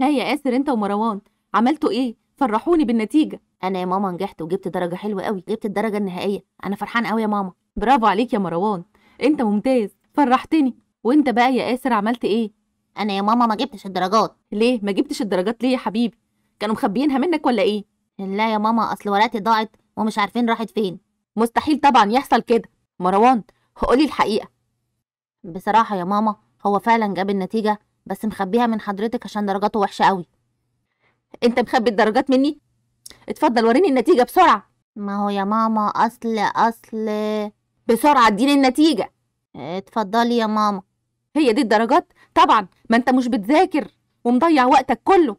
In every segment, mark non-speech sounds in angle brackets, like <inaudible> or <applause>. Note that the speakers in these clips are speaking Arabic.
ها يا آسر انت ومروان عملتوا ايه فرحوني بالنتيجة انا يا ماما نجحت وجبت درجة حلوة قوي جبت الدرجة النهائية انا فرحان قوي يا ماما برافو عليك يا مروان انت ممتاز فرحتني وانت بقى يا آسر عملت ايه انا يا ماما ما جبتش الدرجات ليه ما جبتش الدرجات ليه يا حبيبي كانوا مخبيينها منك ولا ايه لا يا ماما اصل ورقتي ضاعت ومش عارفين راحت فين مستحيل طبعا يحصل كده مروان قولي الحقيقة بصراحة يا ماما هو فعلا جاب النتيجة بس مخبيها من حضرتك عشان درجاته وحشه قوي انت مخبي الدرجات مني اتفضل وريني النتيجه بسرعه ما هو يا ماما اصل اصل بسرعه اديني النتيجه اتفضلي يا ماما هي دي الدرجات طبعا ما انت مش بتذاكر ومضيع وقتك كله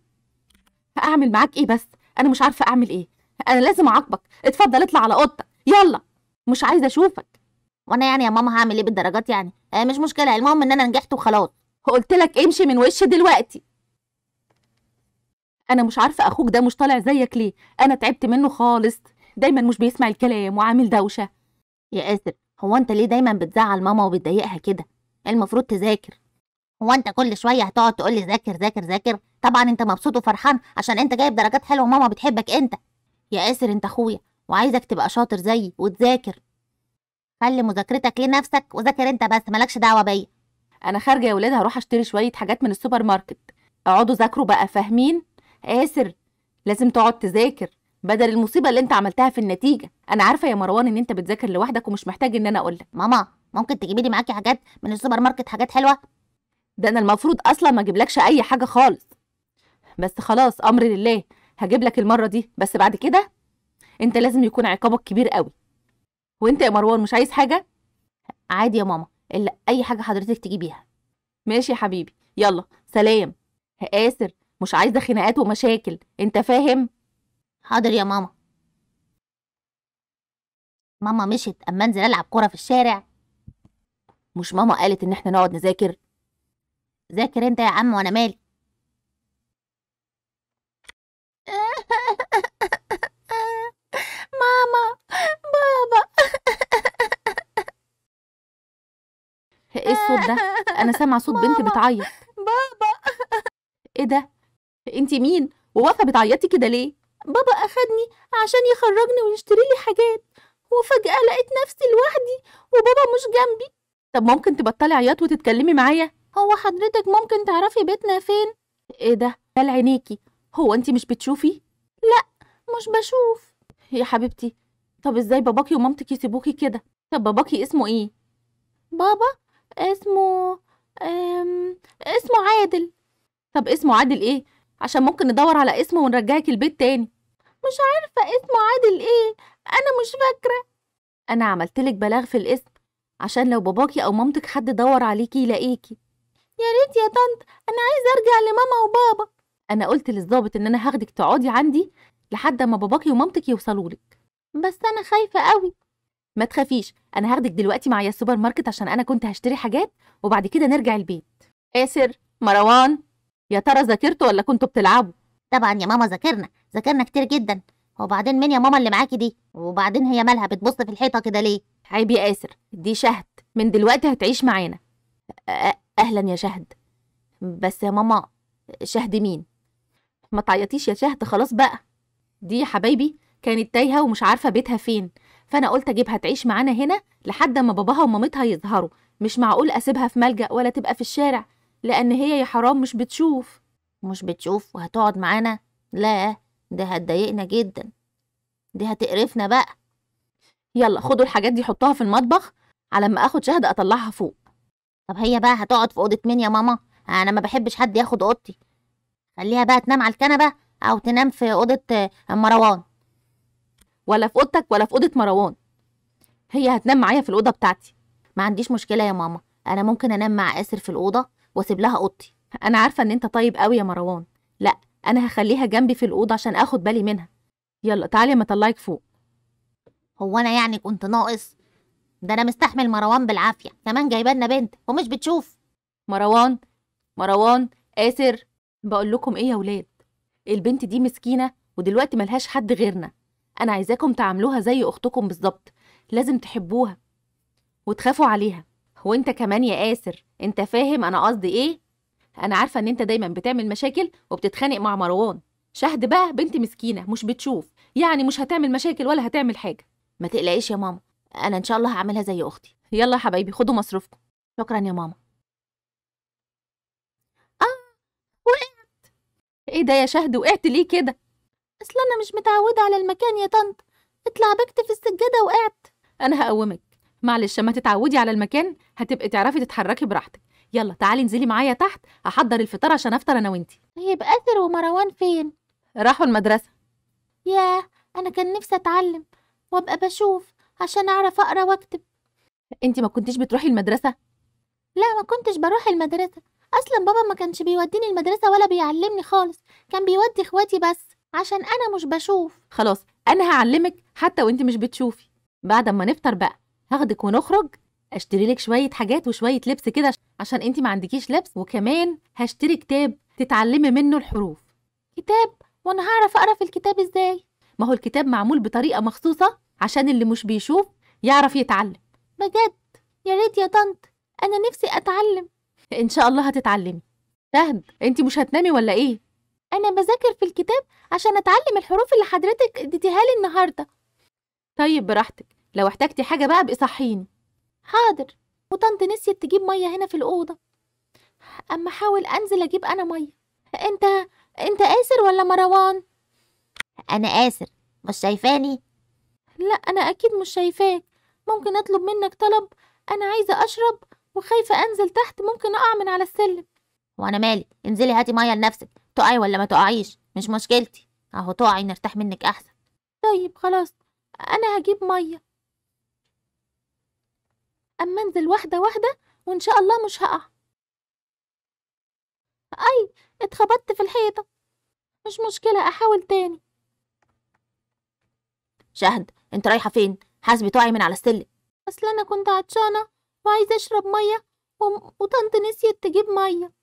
هاعمل معاك ايه بس انا مش عارفه اعمل ايه انا لازم اعاقبك اتفضل اطلع على اوضتك يلا مش عايزه اشوفك وانا يعني يا ماما هعمل ايه بالدرجات يعني آه، مش مشكله المهم ان انا نجحت وخلاص قلت لك امشي من وشي دلوقتي انا مش عارفه اخوك ده مش طالع زيك ليه انا تعبت منه خالص دايما مش بيسمع الكلام وعامل دوشه يا اسر هو انت ليه دايما بتزعل ماما وبتضايقها كده المفروض تذاكر هو انت كل شويه هتقعد تقول لي ذاكر ذاكر ذاكر طبعا انت مبسوط وفرحان عشان انت جايب درجات حلوه وماما بتحبك انت يا اسر انت اخويا وعايزك تبقى شاطر زيي وتذاكر خلي مذاكرتك لنفسك وذاكر انت بس مالكش دعوه بيا انا خارجه يا ولاد هروح اشتري شويه حاجات من السوبر ماركت اقعدوا ذاكروا بقى فاهمين آسر لازم تقعد تذاكر بدل المصيبه اللي انت عملتها في النتيجه انا عارفه يا مروان ان انت بتذاكر لوحدك ومش محتاج ان انا اقول لك ماما ممكن تجيبي لي معاكي حاجات من السوبر ماركت حاجات حلوه ده انا المفروض اصلا ما اجيبلكش اي حاجه خالص بس خلاص امر لله هجيب لك المره دي بس بعد كده انت لازم يكون عقابك كبير قوي وانت يا مروان مش عايز حاجه عادي يا ماما الا اي حاجه حضرتك تجيبيها ماشي يا حبيبي يلا سلام هقاسر مش عايزه خناقات ومشاكل انت فاهم حاضر يا ماما ماما مشيت اما انزل العب كره في الشارع مش ماما قالت ان احنا نقعد نذاكر ذاكر انت يا عم وانا مالي الصوت ده انا سامعه صوت بنت بتعيط بابا ايه ده انت مين وواقفه بتعيطي كده ليه بابا اخدني عشان يخرجني ويشتري لي حاجات وفجاه لقيت نفسي لوحدي وبابا مش جنبي طب ممكن تبطلي عياط وتتكلمي معايا هو حضرتك ممكن تعرفي بيتنا فين ايه ده بل عينيكي هو انت مش بتشوفي لا مش بشوف يا حبيبتي طب ازاي باباكي ومامتك يسيبوكي كده طب باباكي اسمه ايه بابا اسمه أم... اسمه عادل طب اسمه عادل ايه عشان ممكن ندور على اسمه ونرجعك البيت تاني مش عارفة اسمه عادل ايه انا مش فاكرة انا عملتلك بلاغ في الاسم عشان لو باباكي او مامتك حد دور عليكي يلاقيكي يا ريت يا طنط انا عايزة ارجع لماما وبابا انا قلت للظابط ان انا هاخدك تقعدي عندي لحد ما باباكي ومامتك يوصلولك بس انا خايفة قوي ما تخافيش انا هاخدك دلوقتي معايا السوبر ماركت عشان انا كنت هشتري حاجات وبعد كده نرجع البيت آسر مروان يا ترى ذاكرتوا ولا كنتوا بتلعبوا طبعا يا ماما ذاكرنا ذاكرنا كتير جدا وبعدين مين يا ماما اللي معاكي دي وبعدين هي مالها بتبص في الحيطه كده ليه عيب يا آسر دي شهد من دلوقتي هتعيش معانا اهلا يا شهد بس يا ماما شهد مين ما تعيطيش يا شهد خلاص بقى دي يا حبايبي كانت تايهه ومش عارفه بيتها فين فانا قلت اجيبها تعيش معانا هنا لحد ما باباها ومامتها يظهروا مش معقول اسيبها في ملجأ ولا تبقى في الشارع لان هي يا حرام مش بتشوف مش بتشوف وهتقعد معانا لا ده هتضايقنا جدا دي هتقرفنا بقى يلا خدوا الحاجات دي حطوها في المطبخ على ما اخد شهد اطلعها فوق طب هي بقى هتقعد في اوضه مين يا ماما انا ما بحبش حد ياخد اوضتي خليها بقى تنام على الكنبه او تنام في اوضه مروان ولا في اوضتك ولا في اوضه مروان هي هتنام معايا في الاوضه بتاعتي ما عنديش مشكله يا ماما انا ممكن انام مع اسر في الاوضه واسيب لها اوضتي انا عارفه ان انت طيب قوي يا مروان لا انا هخليها جنبي في الاوضه عشان اخد بالي منها يلا تعالي اما اطلعك فوق هو انا يعني كنت ناقص ده انا مستحمل مروان بالعافيه كمان جايبه لنا بنت ومش بتشوف مروان مروان اسر بقول لكم ايه يا ولاد البنت دي مسكينه ودلوقتي ملهاش حد غيرنا انا عايزاكم تعاملوها زي اختكم بالظبط لازم تحبوها وتخافوا عليها وانت كمان يا قاسر انت فاهم انا قصدي ايه انا عارفه ان انت دايما بتعمل مشاكل وبتتخانق مع مروان شهد بقى بنت مسكينه مش بتشوف يعني مش هتعمل مشاكل ولا هتعمل حاجه ما تقلقيش يا ماما انا ان شاء الله هعملها زي اختي يلا يا حبايبي خدوا مصروفكم شكرا يا ماما اه وقعت ايه ده يا شهد وقعت ليه كده اصل انا مش متعوده على المكان يا طنط بكت في السجاده وقعت انا هقومك معلش ما تتعودي على المكان هتبقي تعرفي تتحركي براحتك يلا تعالي انزلي معايا تحت احضر الفطار عشان افطر انا وانتي طيب اثر ومروان فين راحوا المدرسه ياه انا كان نفسي اتعلم وابقى بشوف عشان اعرف اقرا واكتب انت ما كنتيش بتروحي المدرسه لا ما كنتش بروح المدرسه اصلا بابا ما كانش بيوديني المدرسه ولا بيعلمني خالص كان بيودي اخواتي بس عشان انا مش بشوف خلاص انا هعلمك حتى وانت مش بتشوفي بعد ما نفطر بقى هاخدك ونخرج اشتري لك شويه حاجات وشويه لبس كده عشان انت ما عندكيش لبس وكمان هشتري كتاب تتعلمي منه الحروف كتاب وانا هعرف اقرا في الكتاب ازاي ما هو الكتاب معمول بطريقه مخصوصه عشان اللي مش بيشوف يعرف يتعلم بجد يا ريت يا طنط انا نفسي اتعلم ان شاء الله هتتعلمي فهد انت مش هتنامي ولا ايه أنا بذاكر في الكتاب عشان أتعلم الحروف اللي حضرتك اديتيها لي النهاردة طيب براحتك لو احتجتي حاجة بقى ابقي صحيني حاضر وطنط نسيت تجيب مية هنا في الأوضة أما أحاول أنزل أجيب أنا مية أنت أنت آسر ولا مروان؟ أنا آسر مش شايفاني؟ لا أنا أكيد مش شايفاك ممكن أطلب منك طلب أنا عايزة أشرب وخايفة أنزل تحت ممكن أقع من على السلم وأنا مالي انزلي هاتي مية لنفسك تقعي ولا ما تقعيش مش مشكلتي اهو تقعي نرتاح منك احسن طيب خلاص انا هجيب ميه اما انزل واحده واحده وان شاء الله مش هقع اي اتخبطت في الحيطه مش مشكله احاول تاني شهد انت رايحه فين حاسبي تقعي من على السلم اصل انا كنت عطشانه وعايزه اشرب ميه و... وطنط نسيت تجيب ميه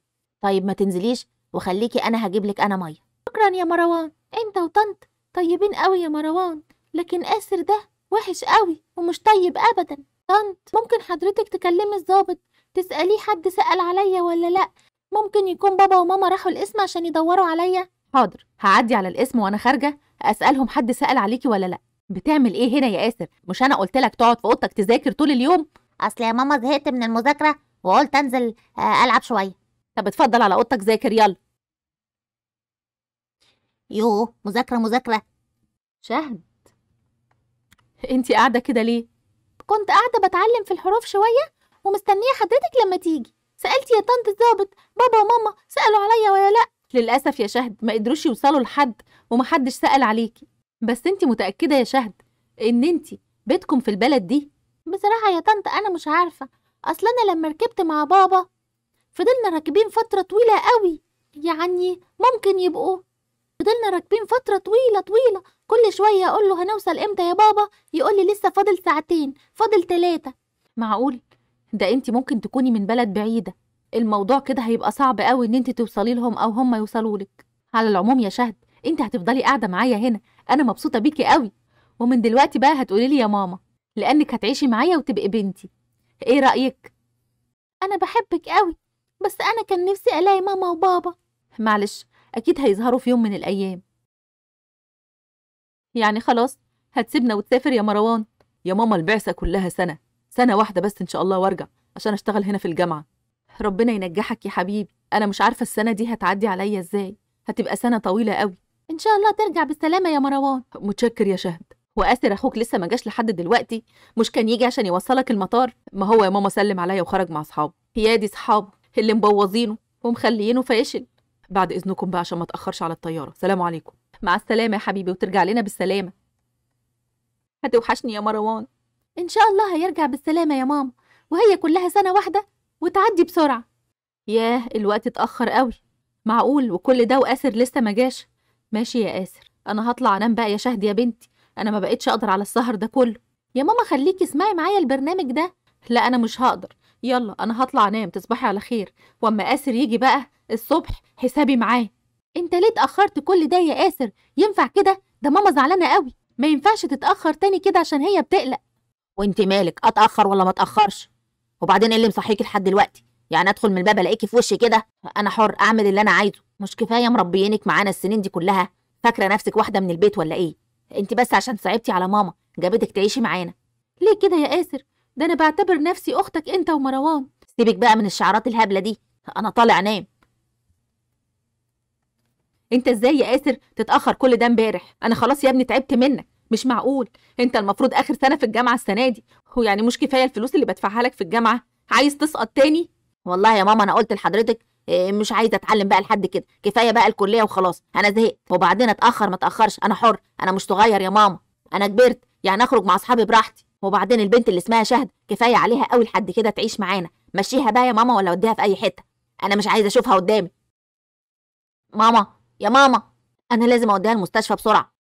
طيب ما تنزليش وخليكي انا هجيب لك انا ميه شكرا يا مروان انت وطنط طيبين قوي يا مروان لكن آسر ده وحش قوي ومش طيب ابدا طنط ممكن حضرتك تكلمي الظابط تساليه حد سال عليا ولا لا ممكن يكون بابا وماما راحوا القسم عشان يدوروا عليا حاضر هعدي على القسم وانا خارجه اسالهم حد سال عليكي ولا لا بتعمل ايه هنا يا آسر مش انا قلت لك تقعد في اوضتك تذاكر طول اليوم اصل يا ماما زهقت من المذاكره وقلت انزل آه، العب شويه طب اتفضل على اوضتك ذاكر يلا يوه مذاكرة مذاكرة شهد انتي قاعدة كده ليه؟ كنت قاعدة بتعلم في الحروف شوية ومستنية حضرتك لما تيجي سألت يا طنط الضابط بابا وماما سألوا عليا ولا لأ للأسف يا شهد ما قدروش يوصلوا لحد ومحدش سأل عليكي بس انتي متأكدة يا شهد ان انتي بيتكم في البلد دي بصراحة يا طنط أنا مش عارفة أصل أنا لما ركبت مع بابا فضلنا راكبين فترة طويلة قوي يعني ممكن يبقوا فضلنا راكبين فترة طويلة طويلة كل شوية أقول له هنوصل إمتى يا بابا يقول لي لسه فاضل ساعتين فاضل تلاتة معقول ده أنت ممكن تكوني من بلد بعيدة الموضوع كده هيبقى صعب قوي إن أنت توصلي لهم أو هم يوصلوا لك على العموم يا شهد أنت هتفضلي قاعدة معايا هنا أنا مبسوطة بيكي قوي ومن دلوقتي بقى هتقولي لي يا ماما لأنك هتعيشي معايا وتبقي بنتي إيه رأيك؟ أنا بحبك قوي بس أنا كان نفسي ألاقي ماما وبابا معلش أكيد هيظهروا في يوم من الأيام يعني خلاص هتسيبنا وتسافر يا مروان يا ماما البعثة كلها سنة سنة واحدة بس إن شاء الله وارجع عشان أشتغل هنا في الجامعة ربنا ينجحك يا حبيبي أنا مش عارفة السنة دي هتعدي عليا إزاي هتبقى سنة طويلة قوي إن شاء الله ترجع بالسلامة يا مروان متشكر يا شهد واسر اخوك لسه ما جاش لحد دلوقتي مش كان يجي عشان يوصلك المطار ما هو يا ماما سلم عليا وخرج مع اصحابه يا دي اصحابه اللي مبوظينه ومخليينه فاشل بعد اذنكم بقى عشان ما اتاخرش على الطياره سلام عليكم مع السلامه يا حبيبي وترجع لنا بالسلامه هتوحشني يا مروان ان شاء الله هيرجع بالسلامه يا ماما وهي كلها سنه واحده وتعدي بسرعه ياه الوقت اتاخر قوي معقول وكل ده واسر لسه ما جاش ماشي يا اسر انا هطلع انام بقى يا شهد يا بنتي انا ما بقتش اقدر على السهر ده كله يا ماما خليكي اسمعي معايا البرنامج ده لا انا مش هقدر يلا انا هطلع انام تصبحي على خير واما اسر يجي بقى الصبح حسابي معاه انت ليه اتاخرت كل ده يا اسر ينفع كده ده ماما زعلانه قوي ما ينفعش تتاخر تاني كده عشان هي بتقلق وانت مالك اتاخر ولا ما اتاخرش وبعدين ايه اللي مصحيكي لحد دلوقتي يعني ادخل من الباب الاقيكي في وشي كده انا حر اعمل اللي انا عايزه مش كفايه مربيينك معانا السنين دي كلها فاكره نفسك واحده من البيت ولا ايه انت بس عشان صعبتي على ماما جابتك تعيشي معانا ليه كده يا اسر ده انا بعتبر نفسي اختك انت ومروان سيبك بقى من الشعارات الهبله دي انا طالع نام انت ازاي يا اسر تتاخر كل ده امبارح انا خلاص يا ابني تعبت منك مش معقول انت المفروض اخر سنه في الجامعه السنه دي هو يعني مش كفايه الفلوس اللي بدفعها لك في الجامعه عايز تسقط تاني والله يا ماما انا قلت لحضرتك آه، مش عايزه اتعلم بقى لحد كده كفايه بقى الكليه وخلاص انا زهقت وبعدين اتاخر ما اتاخرش انا حر انا مش صغير يا ماما انا كبرت يعني اخرج مع اصحابي براحتي وبعدين البنت اللي اسمها شهد كفايه عليها قوي لحد كده تعيش معانا مشيها بقى يا ماما ولا وديها في اي حته انا مش عايزه اشوفها قدامي ماما يا ماما انا لازم اوديها المستشفى بسرعه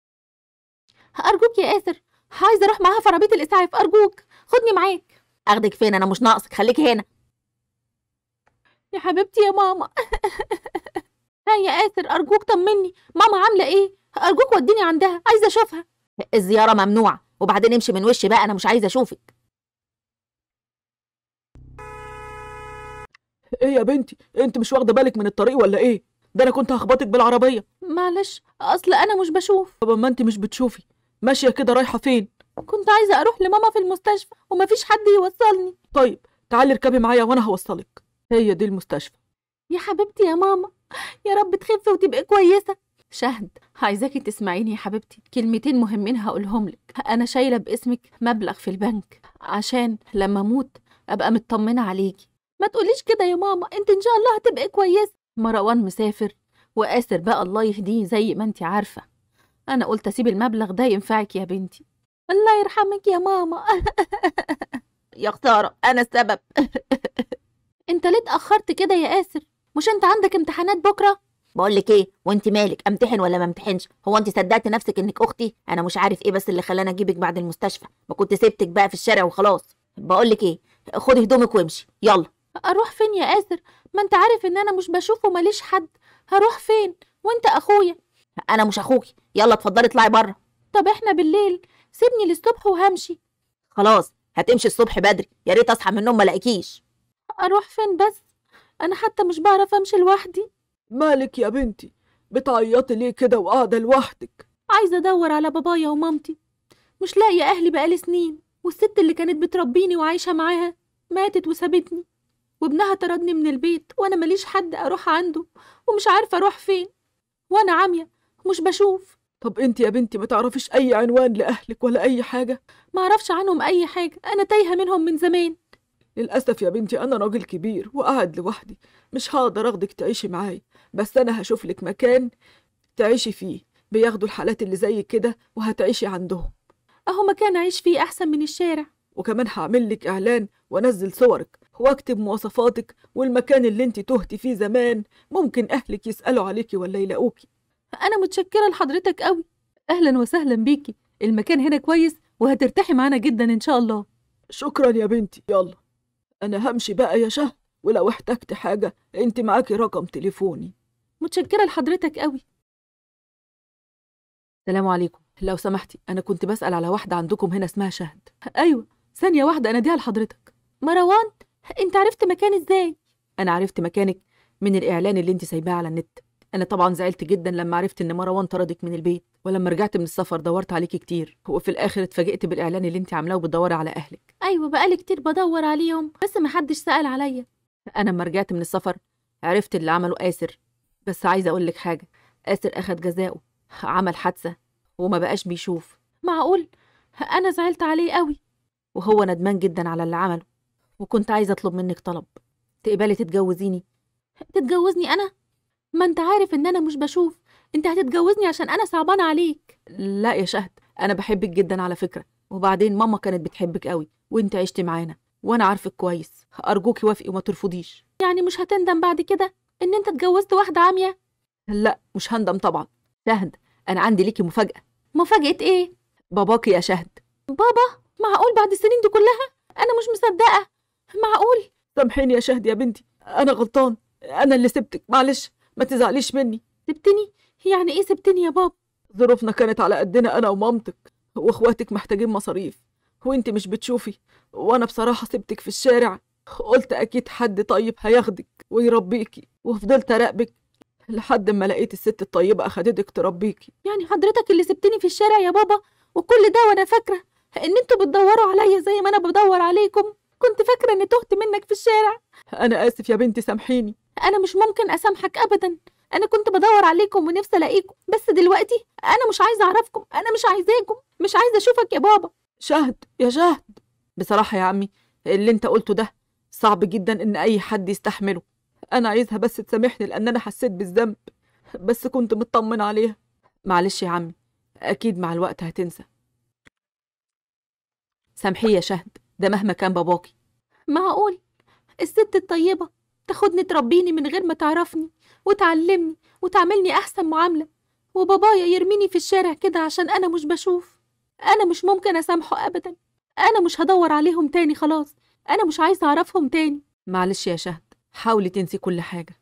ارجوك يا اسر عايزه اروح معاها في عربيه الاسعاف ارجوك خدني معاك اخدك فين انا مش ناقصك خليك هنا يا حبيبتي يا ماما <laughs> ها يا آسر أرجوك طمني ماما عاملة إيه؟ أرجوك وديني عندها عايزة أشوفها الزيارة ممنوعة وبعدين امشي من وشي بقى أنا مش عايزة أشوفك إيه يا بنتي أنت مش واخدة بالك من الطريق ولا إيه؟ ده انا كنت هخبطك بالعربيه معلش اصل انا مش بشوف طب ما انت مش بتشوفي ماشيه كده رايحه فين كنت عايزه اروح لماما في المستشفى ومفيش حد يوصلني طيب تعالي اركبي معايا وانا هوصلك هي دي المستشفى يا حبيبتي يا ماما يا رب تخفي وتبقي كويسه شهد عايزاكي تسمعيني يا حبيبتي كلمتين مهمين هقولهم لك انا شايله باسمك مبلغ في البنك عشان لما اموت ابقى مطمنه عليكي ما تقوليش كده يا ماما انت ان شاء الله هتبقي كويسه مروان مسافر وآسر بقى الله يهديه زي ما انت عارفة أنا قلت أسيب المبلغ ده ينفعك يا بنتي الله يرحمك يا ماما <laughs> يا خسارة أنا السبب <laughs> انت ليه اتأخرت كده يا آسر مش انت عندك امتحانات بكرة بقول لك ايه وانت مالك امتحن ولا ما امتحنش هو انت صدقت نفسك انك اختي انا مش عارف ايه بس اللي خلاني اجيبك بعد المستشفى ما كنت سبتك بقى في الشارع وخلاص بقول لك ايه خدي هدومك وامشي يلا اروح فين يا آسر ما انت عارف ان انا مش بشوفه ماليش حد هروح فين وانت اخويا انا مش اخوكي يلا اتفضلي اطلعي بره طب احنا بالليل سيبني للصبح وهمشي خلاص هتمشي الصبح بدري يا ريت اصحى من النوم ما الاقيكيش اروح فين بس انا حتى مش بعرف امشي لوحدي مالك يا بنتي بتعيطي ليه كده وقاعده لوحدك عايزه ادور على بابايا ومامتي مش لاقيه اهلي بقالي سنين والست اللي كانت بتربيني وعايشه معاها ماتت وسابتني وابنها طردني من البيت وأنا ماليش حد أروح عنده ومش عارفة أروح فين وأنا عامية مش بشوف طب انت يا بنتي ما تعرفيش اي عنوان لاهلك ولا اي حاجه ما اعرفش عنهم اي حاجه انا تايهه منهم من زمان للاسف يا بنتي انا راجل كبير وقاعد لوحدي مش هقدر اخدك تعيشي معايا بس انا هشوف لك مكان تعيشي فيه بياخدوا الحالات اللي زي كده وهتعيشي عندهم اهو مكان اعيش فيه احسن من الشارع وكمان هعمل لك اعلان وانزل صورك واكتب مواصفاتك والمكان اللي انت تهت فيه زمان ممكن أهلك يسألوا عليكي ولا يلاقوكي أنا متشكرة لحضرتك قوي أهلا وسهلا بيكي المكان هنا كويس وهترتاحي معانا جدا إن شاء الله شكرا يا بنتي يلا أنا همشي بقى يا شهد ولو احتجت حاجة انت معاكي رقم تليفوني متشكرة لحضرتك قوي السلام عليكم لو سمحتي أنا كنت بسأل على واحدة عندكم هنا اسمها شهد أيوة ثانية واحدة أنا ديها لحضرتك مروان انت عرفت مكاني ازاي انا عرفت مكانك من الاعلان اللي انت سايباه على النت انا طبعا زعلت جدا لما عرفت ان مروان طردك من البيت ولما رجعت من السفر دورت عليكي كتير وفي الاخر اتفاجئت بالاعلان اللي انت عاملاه وبتدوري على اهلك ايوه بقالي كتير بدور عليهم بس محدش سال عليا انا لما رجعت من السفر عرفت اللي عمله آسر بس عايزة أقول لك حاجة آسر أخد جزاؤه عمل حادثة وما بقاش بيشوف معقول أنا زعلت عليه قوي وهو ندمان جدا على اللي عمله وكنت عايزه اطلب منك طلب تقبلي تتجوزيني تتجوزني انا ما انت عارف ان انا مش بشوف انت هتتجوزني عشان انا صعبانه عليك لا يا شهد انا بحبك جدا على فكره وبعدين ماما كانت بتحبك قوي وانت عشتي معانا وانا عارفك كويس ارجوكي وافقي وما ترفضيش يعني مش هتندم بعد كده ان انت اتجوزت واحده عاميه لا مش هندم طبعا شهد انا عندي ليكي مفاجاه مفاجاه ايه باباكي يا شهد بابا معقول بعد السنين دي كلها انا مش مصدقه معقول سامحيني يا شهد يا بنتي انا غلطان انا اللي سبتك معلش ما تزعليش مني سبتني يعني ايه سبتني يا بابا ظروفنا كانت على قدنا انا ومامتك واخواتك محتاجين مصاريف وانت مش بتشوفي وانا بصراحه سبتك في الشارع قلت اكيد حد طيب هياخدك ويربيكي وفضلت اراقبك لحد ما لقيت الست الطيبه اخدتك تربيكي يعني حضرتك اللي سبتني في الشارع يا بابا وكل ده وانا فاكره ان انتوا بتدوروا عليا زي ما انا بدور عليكم كنت فاكرة إني تهت منك في الشارع أنا آسف يا بنتي سامحيني أنا مش ممكن أسامحك أبدا أنا كنت بدور عليكم ونفسي ألاقيكم بس دلوقتي أنا مش عايزة أعرفكم أنا مش عايزاكم مش عايزة أشوفك يا بابا شهد يا شهد بصراحة يا عمي اللي أنت قلته ده صعب جدا إن أي حد يستحمله أنا عايزها بس تسامحني لأن أنا حسيت بالذنب بس كنت مطمن عليها معلش يا عمي أكيد مع الوقت هتنسى سامحيه يا شهد ده مهما كان باباكي معقول الست الطيبة تاخدني تربيني من غير ما تعرفني وتعلمني وتعملني أحسن معاملة وبابايا يرميني في الشارع كده عشان أنا مش بشوف أنا مش ممكن أسامحه أبدا أنا مش هدور عليهم تاني خلاص أنا مش عايزة أعرفهم تاني معلش يا شهد حاولي تنسي كل حاجة